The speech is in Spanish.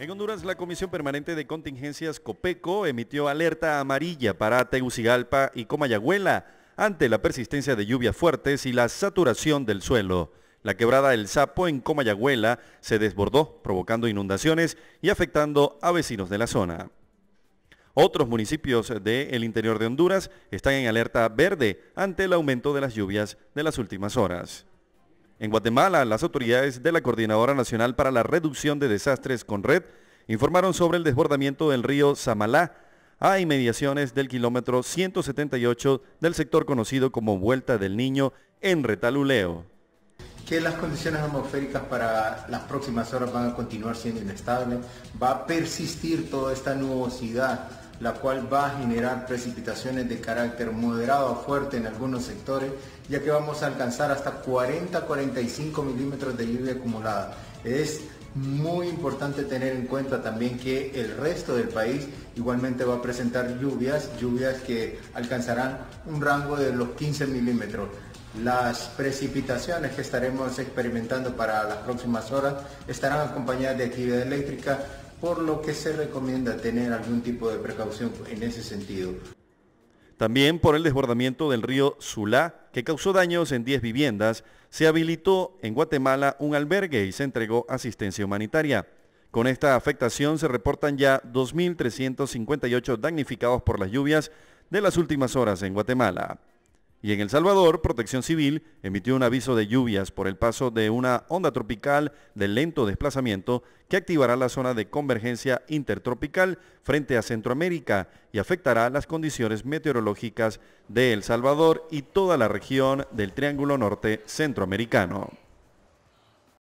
En Honduras, la Comisión Permanente de Contingencias COPECO emitió alerta amarilla para Tegucigalpa y Comayagüela ante la persistencia de lluvias fuertes y la saturación del suelo. La quebrada del Sapo en Comayagüela se desbordó, provocando inundaciones y afectando a vecinos de la zona. Otros municipios del interior de Honduras están en alerta verde ante el aumento de las lluvias de las últimas horas. En Guatemala, las autoridades de la Coordinadora Nacional para la Reducción de Desastres con Red informaron sobre el desbordamiento del río Samalá a inmediaciones del kilómetro 178 del sector conocido como Vuelta del Niño en Retaluleo. Que las condiciones atmosféricas para las próximas horas van a continuar siendo inestables, va a persistir toda esta nubosidad la cual va a generar precipitaciones de carácter moderado a fuerte en algunos sectores, ya que vamos a alcanzar hasta 40-45 milímetros de lluvia acumulada. Es muy importante tener en cuenta también que el resto del país igualmente va a presentar lluvias, lluvias que alcanzarán un rango de los 15 milímetros. Las precipitaciones que estaremos experimentando para las próximas horas estarán acompañadas de actividad eléctrica, por lo que se recomienda tener algún tipo de precaución en ese sentido. También por el desbordamiento del río Zulá, que causó daños en 10 viviendas, se habilitó en Guatemala un albergue y se entregó asistencia humanitaria. Con esta afectación se reportan ya 2.358 damnificados por las lluvias de las últimas horas en Guatemala. Y en El Salvador, Protección Civil emitió un aviso de lluvias por el paso de una onda tropical de lento desplazamiento que activará la zona de convergencia intertropical frente a Centroamérica y afectará las condiciones meteorológicas de El Salvador y toda la región del Triángulo Norte Centroamericano.